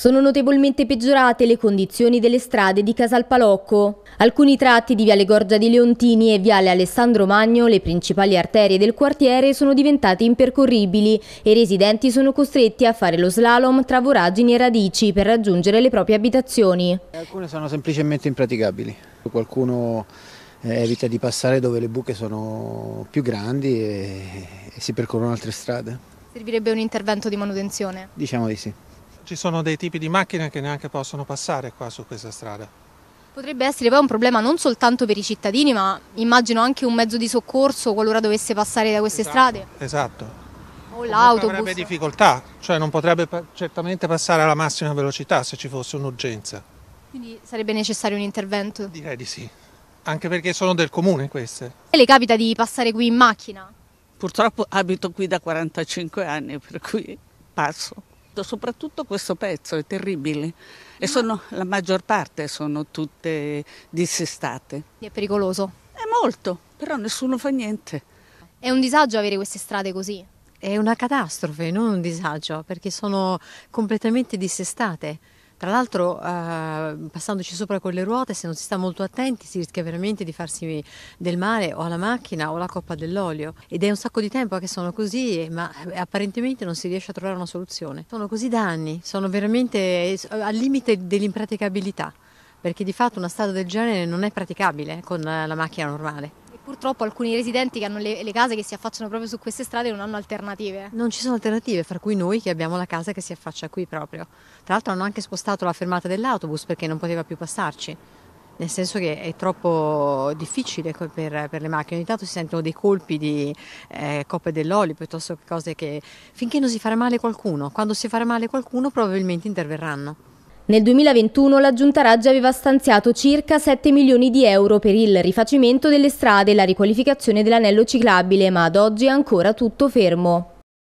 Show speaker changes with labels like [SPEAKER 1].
[SPEAKER 1] Sono notevolmente peggiorate le condizioni delle strade di Casalpalocco. Alcuni tratti di Viale Gorgia di Leontini e Viale Alessandro Magno, le principali arterie del quartiere, sono diventate impercorribili e i residenti sono costretti a fare lo slalom tra voragini e radici per raggiungere le proprie abitazioni.
[SPEAKER 2] Eh, alcune sono semplicemente impraticabili. Qualcuno eh, evita di passare dove le buche sono più grandi e si percorrono altre strade.
[SPEAKER 1] Servirebbe un intervento di manutenzione?
[SPEAKER 2] Diciamo di sì. Ci sono dei tipi di macchine che neanche possono passare qua su questa strada.
[SPEAKER 1] Potrebbe essere poi un problema non soltanto per i cittadini, ma immagino anche un mezzo di soccorso qualora dovesse passare da queste esatto, strade. Esatto. O l'auto. Avrebbe
[SPEAKER 2] difficoltà, cioè non potrebbe certamente passare alla massima velocità se ci fosse un'urgenza.
[SPEAKER 1] Quindi sarebbe necessario un intervento?
[SPEAKER 2] Direi di sì, anche perché sono del comune queste.
[SPEAKER 1] E le capita di passare qui in macchina?
[SPEAKER 2] Purtroppo abito qui da 45 anni, per cui passo scritto soprattutto questo pezzo, è terribile. E sono, la maggior parte sono tutte dissestate.
[SPEAKER 3] È pericoloso? È molto, però nessuno fa niente. È un disagio avere queste strade così? È una catastrofe, non un disagio, perché sono completamente dissestate. Tra l'altro eh, passandoci sopra con le ruote se non si sta molto attenti si rischia veramente di farsi del male o alla macchina o alla coppa dell'olio ed è un sacco di tempo che sono così ma eh, apparentemente non si riesce a trovare una soluzione. Sono così da anni, sono veramente eh, al limite dell'impraticabilità perché di fatto una strada del genere non è praticabile con la macchina normale.
[SPEAKER 1] Purtroppo alcuni residenti che hanno le, le, case che si affacciano proprio su queste strade non hanno alternative.
[SPEAKER 3] Non ci sono alternative, fra cui noi che abbiamo la casa che si affaccia qui proprio. Tra l'altro hanno anche spostato la fermata dell'autobus perché non poteva più passarci. Nel senso che è troppo difficile per, per le macchine, ogni tanto si sentono dei colpi di eh, coppe dell'olio piuttosto che cose che finché non si farà male qualcuno, quando si farà male qualcuno probabilmente interverranno.
[SPEAKER 1] Nel 2021 la Giunta Raggi aveva stanziato circa 7 milioni di euro per il rifacimento delle strade e la riqualificazione dell'anello ciclabile, ma ad oggi è ancora tutto fermo.